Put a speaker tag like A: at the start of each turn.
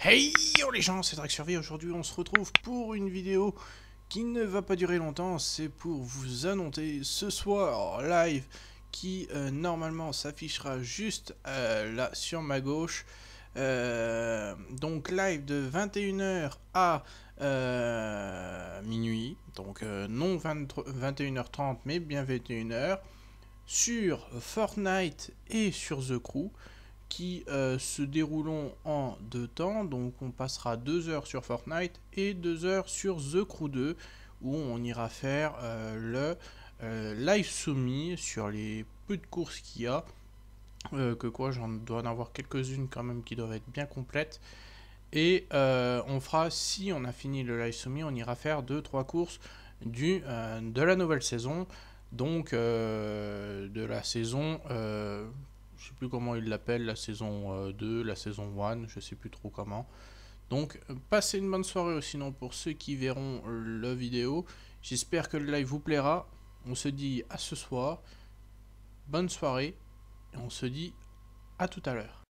A: Hey yo les gens, c'est Drake Survie. aujourd'hui on se retrouve pour une vidéo qui ne va pas durer longtemps, c'est pour vous annoncer ce soir live qui euh, normalement s'affichera juste euh, là sur ma gauche. Euh, donc live de 21h à minuit, donc non 21h30 mais bien 21h sur Fortnite et sur The Crew qui euh, se déroulons en deux temps. Donc on passera deux heures sur Fortnite et deux heures sur The Crew 2 où on ira faire euh, le euh, live soumis sur les peu de courses qu'il y a. que quoi, j'en dois en avoir quelques-unes quand même qui doivent être bien complètes. Et on fera, si on a fini le live soumis, on ira faire deux, trois courses du, de la nouvelle saison. Donc de la saison je sais plus comment ils l'appellent, la saison 2, euh, la saison 1, je sais plus trop comment. Donc euh, passez une bonne soirée sinon pour ceux qui verront euh, la vidéo. J'espère que le live vous plaira. On se dit à ce soir. Bonne soirée. Et on se dit à tout à l'heure.